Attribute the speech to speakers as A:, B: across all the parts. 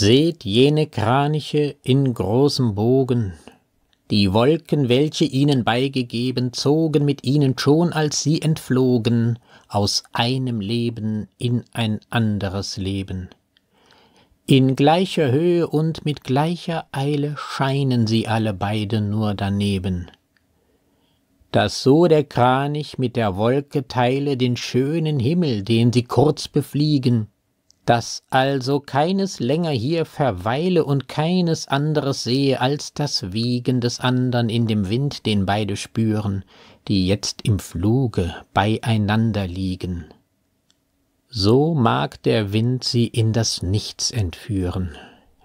A: seht jene Kraniche in großem Bogen. Die Wolken, welche ihnen beigegeben, zogen mit ihnen schon, als sie entflogen, aus einem Leben in ein anderes Leben. In gleicher Höhe und mit gleicher Eile scheinen sie alle beide nur daneben. Dass so der Kranich mit der Wolke teile den schönen Himmel, den sie kurz befliegen, dass also keines länger hier verweile und keines anderes sehe als das Wiegen des andern in dem Wind, den beide spüren, die jetzt im Fluge beieinander liegen. So mag der Wind sie in das Nichts entführen.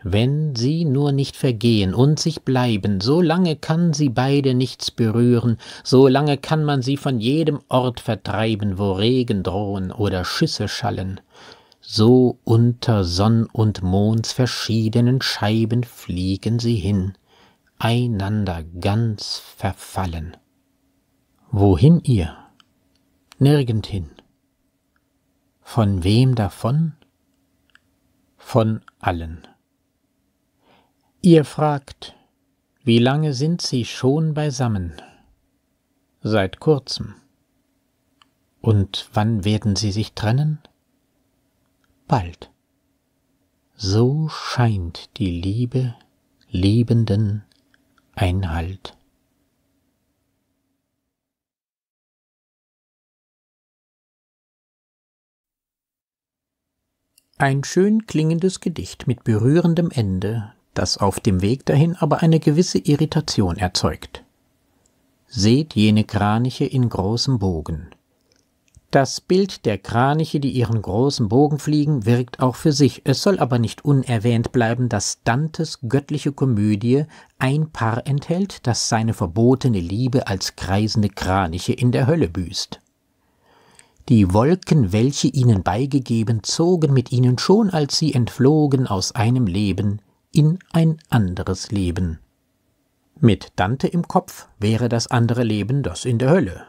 A: Wenn sie nur nicht vergehen und sich bleiben, so lange kann sie beide nichts berühren, so lange kann man sie von jedem Ort vertreiben, wo Regen drohen oder Schüsse schallen, so unter Sonn und Monds verschiedenen Scheiben fliegen sie hin, einander ganz verfallen. Wohin ihr? Nirgendhin. Von wem davon? Von allen. Ihr fragt, wie lange sind sie schon beisammen? Seit kurzem. Und wann werden sie sich trennen? bald. So scheint die Liebe Liebenden Einhalt. Ein schön klingendes Gedicht mit berührendem Ende, das auf dem Weg dahin aber eine gewisse Irritation erzeugt. Seht jene Kraniche in großem Bogen, das Bild der Kraniche, die ihren großen Bogen fliegen, wirkt auch für sich. Es soll aber nicht unerwähnt bleiben, dass Dantes göttliche Komödie ein Paar enthält, das seine verbotene Liebe als kreisende Kraniche in der Hölle büßt. Die Wolken, welche ihnen beigegeben, zogen mit ihnen schon, als sie entflogen aus einem Leben in ein anderes Leben. Mit Dante im Kopf wäre das andere Leben das in der Hölle,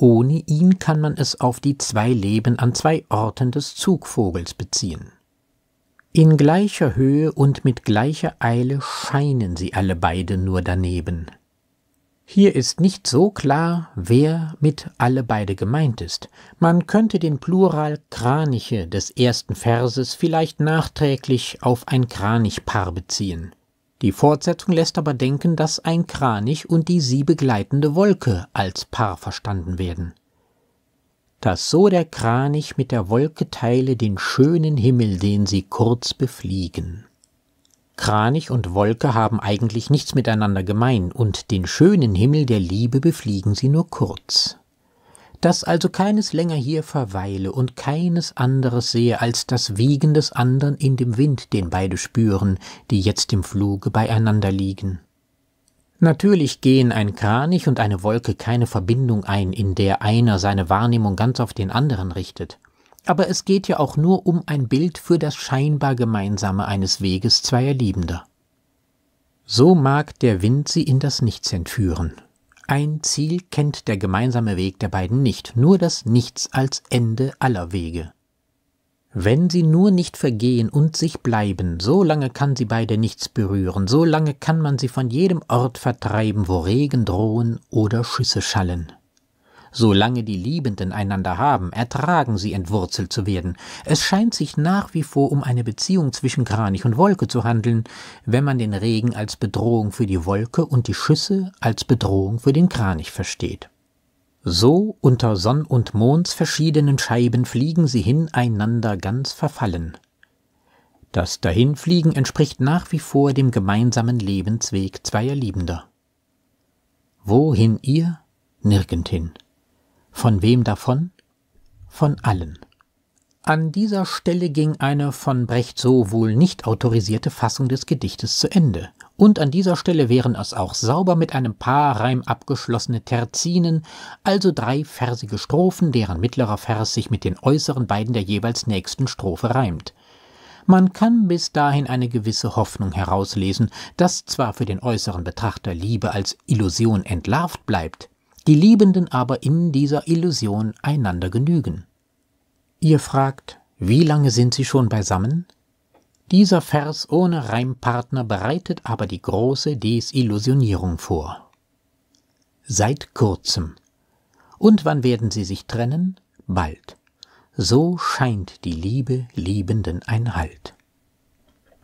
A: ohne ihn kann man es auf die zwei Leben an zwei Orten des Zugvogels beziehen. In gleicher Höhe und mit gleicher Eile scheinen sie alle beide nur daneben. Hier ist nicht so klar, wer mit alle beide gemeint ist. Man könnte den Plural Kraniche des ersten Verses vielleicht nachträglich auf ein Kranichpaar beziehen. Die Fortsetzung lässt aber denken, dass ein Kranich und die sie begleitende Wolke als Paar verstanden werden. Dass so der Kranich mit der Wolke teile den schönen Himmel, den sie kurz befliegen. Kranich und Wolke haben eigentlich nichts miteinander gemein, und den schönen Himmel der Liebe befliegen sie nur kurz dass also keines länger hier verweile und keines anderes sehe als das Wiegen des andern in dem Wind, den beide spüren, die jetzt im Fluge beieinander liegen. Natürlich gehen ein Kranich und eine Wolke keine Verbindung ein, in der einer seine Wahrnehmung ganz auf den anderen richtet. Aber es geht ja auch nur um ein Bild für das scheinbar Gemeinsame eines Weges zweier Liebender. So mag der Wind sie in das Nichts entführen, ein Ziel kennt der gemeinsame Weg der beiden nicht, nur das Nichts als Ende aller Wege. Wenn sie nur nicht vergehen und sich bleiben, so lange kann sie beide nichts berühren, so lange kann man sie von jedem Ort vertreiben, wo Regen drohen oder Schüsse schallen. Solange die Liebenden einander haben, ertragen sie entwurzelt zu werden. Es scheint sich nach wie vor um eine Beziehung zwischen Kranich und Wolke zu handeln, wenn man den Regen als Bedrohung für die Wolke und die Schüsse als Bedrohung für den Kranich versteht. So unter Sonn und Monds verschiedenen Scheiben fliegen sie hineinander ganz verfallen. Das Dahinfliegen entspricht nach wie vor dem gemeinsamen Lebensweg zweier Liebender. Wohin ihr? Nirgendhin. Von wem davon? Von allen. An dieser Stelle ging eine von Brecht so wohl nicht autorisierte Fassung des Gedichtes zu Ende. Und an dieser Stelle wären es auch sauber mit einem paar Reim abgeschlossene Terzinen, also drei versige Strophen, deren mittlerer Vers sich mit den äußeren beiden der jeweils nächsten Strophe reimt. Man kann bis dahin eine gewisse Hoffnung herauslesen, dass zwar für den äußeren Betrachter Liebe als Illusion entlarvt bleibt, die Liebenden aber in dieser Illusion einander genügen. Ihr fragt, wie lange sind sie schon beisammen? Dieser Vers ohne Reimpartner bereitet aber die große Desillusionierung vor. Seit kurzem. Und wann werden sie sich trennen? Bald. So scheint die Liebe Liebenden ein Halt.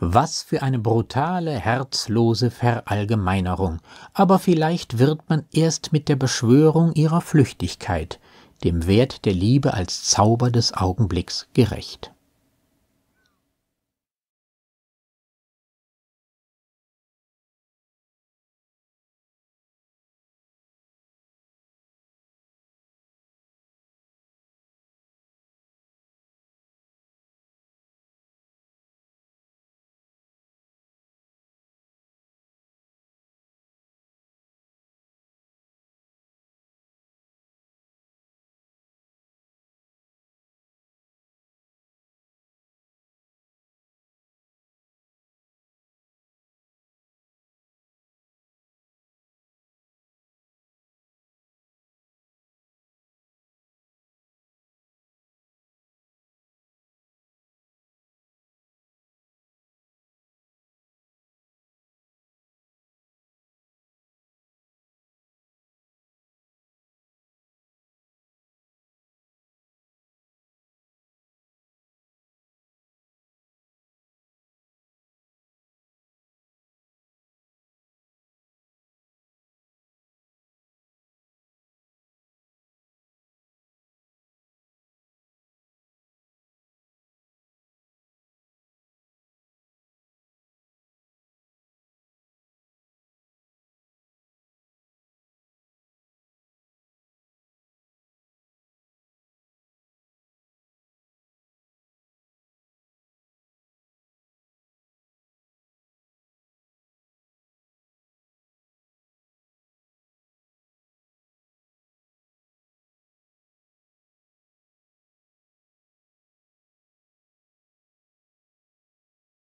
A: Was für eine brutale, herzlose Verallgemeinerung. Aber vielleicht wird man erst mit der Beschwörung ihrer Flüchtigkeit, dem Wert der Liebe als Zauber des Augenblicks, gerecht.